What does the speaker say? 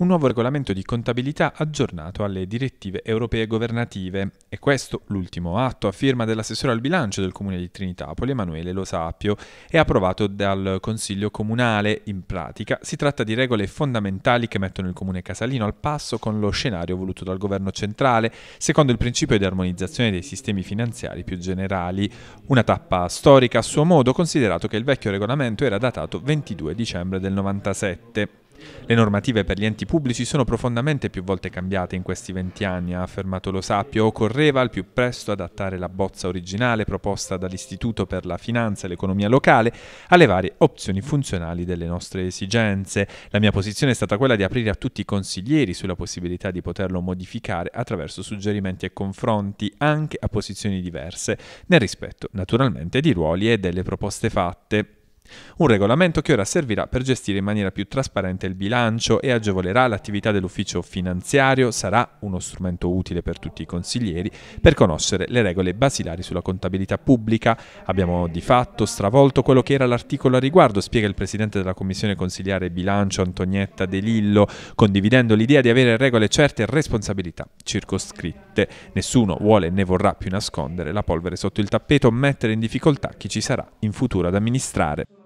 un nuovo regolamento di contabilità aggiornato alle direttive europee governative e questo l'ultimo atto a firma dell'assessore al bilancio del comune di Trinitapoli Emanuele Lo Sappio è approvato dal Consiglio Comunale. In pratica si tratta di regole fondamentali che mettono il comune casalino al passo con lo scenario voluto dal governo centrale, secondo il principio di armonizzazione dei sistemi finanziari più generali, una tappa storica a suo modo considerato che il vecchio regolamento era datato 22 dicembre del 97. Le normative per gli enti pubblici sono profondamente più volte cambiate in questi 20 anni, ha affermato Lo Sappio. Occorreva al più presto adattare la bozza originale proposta dall'Istituto per la Finanza e l'Economia Locale alle varie opzioni funzionali delle nostre esigenze. La mia posizione è stata quella di aprire a tutti i consiglieri sulla possibilità di poterlo modificare attraverso suggerimenti e confronti, anche a posizioni diverse, nel rispetto naturalmente di ruoli e delle proposte fatte. Un regolamento che ora servirà per gestire in maniera più trasparente il bilancio e agevolerà l'attività dell'ufficio finanziario, sarà uno strumento utile per tutti i consiglieri per conoscere le regole basilari sulla contabilità pubblica. Abbiamo di fatto stravolto quello che era l'articolo a riguardo, spiega il presidente della Commissione consigliare bilancio Antonietta De Lillo, condividendo l'idea di avere regole certe e responsabilità circoscritte. Nessuno vuole né vorrà più nascondere la polvere sotto il tappeto, o mettere in difficoltà chi ci sarà in futuro ad amministrare.